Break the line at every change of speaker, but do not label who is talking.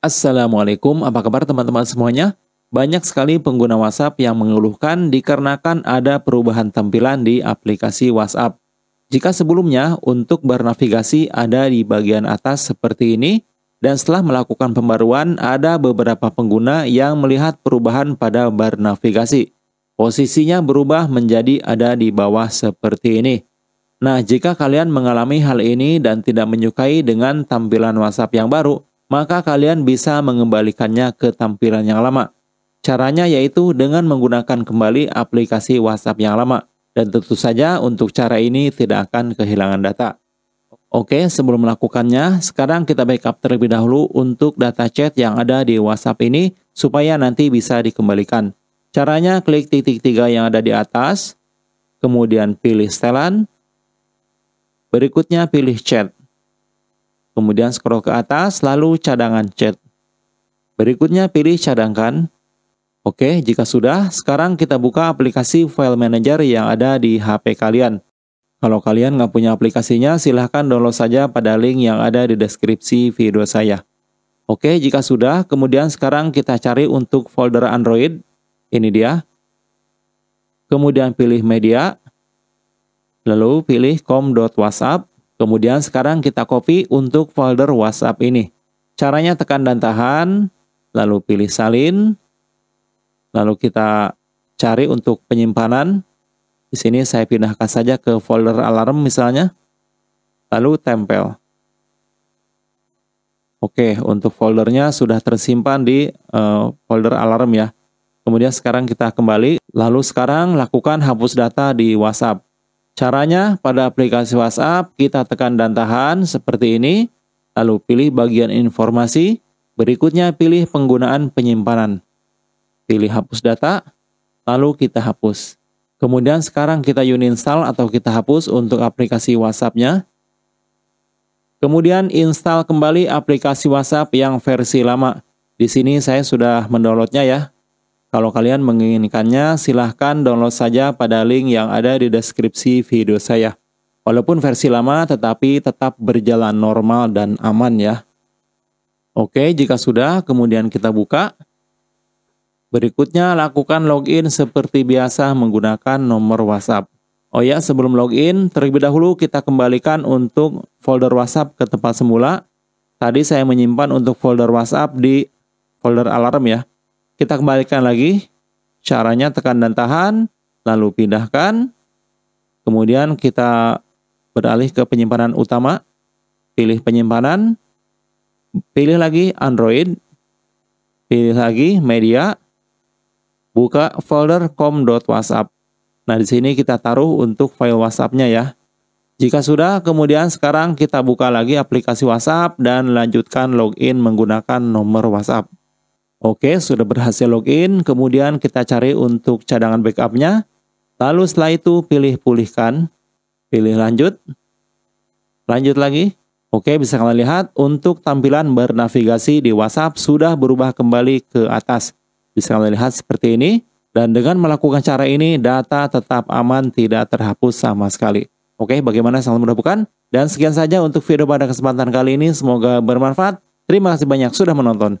Assalamualaikum, apa kabar teman-teman semuanya? Banyak sekali pengguna WhatsApp yang mengeluhkan dikarenakan ada perubahan tampilan di aplikasi WhatsApp. Jika sebelumnya untuk bernavigasi ada di bagian atas seperti ini, dan setelah melakukan pembaruan, ada beberapa pengguna yang melihat perubahan pada bernavigasi. Posisinya berubah menjadi ada di bawah seperti ini. Nah, jika kalian mengalami hal ini dan tidak menyukai dengan tampilan WhatsApp yang baru, maka kalian bisa mengembalikannya ke tampilan yang lama. Caranya yaitu dengan menggunakan kembali aplikasi WhatsApp yang lama. Dan tentu saja untuk cara ini tidak akan kehilangan data. Oke, sebelum melakukannya, sekarang kita backup terlebih dahulu untuk data chat yang ada di WhatsApp ini supaya nanti bisa dikembalikan. Caranya klik titik tiga yang ada di atas, kemudian pilih setelan, berikutnya pilih chat kemudian scroll ke atas, lalu cadangan chat. Berikutnya pilih cadangkan. Oke, jika sudah, sekarang kita buka aplikasi file manager yang ada di HP kalian. Kalau kalian nggak punya aplikasinya, silahkan download saja pada link yang ada di deskripsi video saya. Oke, jika sudah, kemudian sekarang kita cari untuk folder Android. Ini dia. Kemudian pilih media, lalu pilih com.whatsapp, Kemudian sekarang kita copy untuk folder WhatsApp ini. Caranya tekan dan tahan, lalu pilih salin, lalu kita cari untuk penyimpanan. Di sini saya pindahkan saja ke folder alarm misalnya, lalu tempel. Oke, untuk foldernya sudah tersimpan di uh, folder alarm ya. Kemudian sekarang kita kembali, lalu sekarang lakukan hapus data di WhatsApp. Caranya pada aplikasi WhatsApp kita tekan dan tahan seperti ini, lalu pilih bagian informasi, berikutnya pilih penggunaan penyimpanan. Pilih hapus data, lalu kita hapus. Kemudian sekarang kita uninstall atau kita hapus untuk aplikasi WhatsApp-nya. Kemudian install kembali aplikasi WhatsApp yang versi lama. Di sini saya sudah mendownloadnya ya, kalau kalian menginginkannya, silahkan download saja pada link yang ada di deskripsi video saya. Walaupun versi lama, tetapi tetap berjalan normal dan aman ya. Oke, jika sudah, kemudian kita buka. Berikutnya, lakukan login seperti biasa menggunakan nomor WhatsApp. Oh ya, sebelum login, terlebih dahulu kita kembalikan untuk folder WhatsApp ke tempat semula. Tadi saya menyimpan untuk folder WhatsApp di folder alarm ya. Kita kembalikan lagi. Caranya tekan dan tahan, lalu pindahkan. Kemudian kita beralih ke penyimpanan utama. Pilih penyimpanan. Pilih lagi Android. Pilih lagi media. Buka folder com.whatsapp. Nah, di sini kita taruh untuk file whatsappnya ya. Jika sudah, kemudian sekarang kita buka lagi aplikasi WhatsApp dan lanjutkan login menggunakan nomor WhatsApp. Oke, sudah berhasil login. Kemudian kita cari untuk cadangan backupnya. Lalu setelah itu pilih pulihkan, pilih lanjut, lanjut lagi. Oke, bisa kalian lihat untuk tampilan bernavigasi di WhatsApp sudah berubah kembali ke atas. Bisa kalian lihat seperti ini. Dan dengan melakukan cara ini, data tetap aman, tidak terhapus sama sekali. Oke, bagaimana sangat mudah bukan? Dan sekian saja untuk video pada kesempatan kali ini. Semoga bermanfaat. Terima kasih banyak sudah menonton.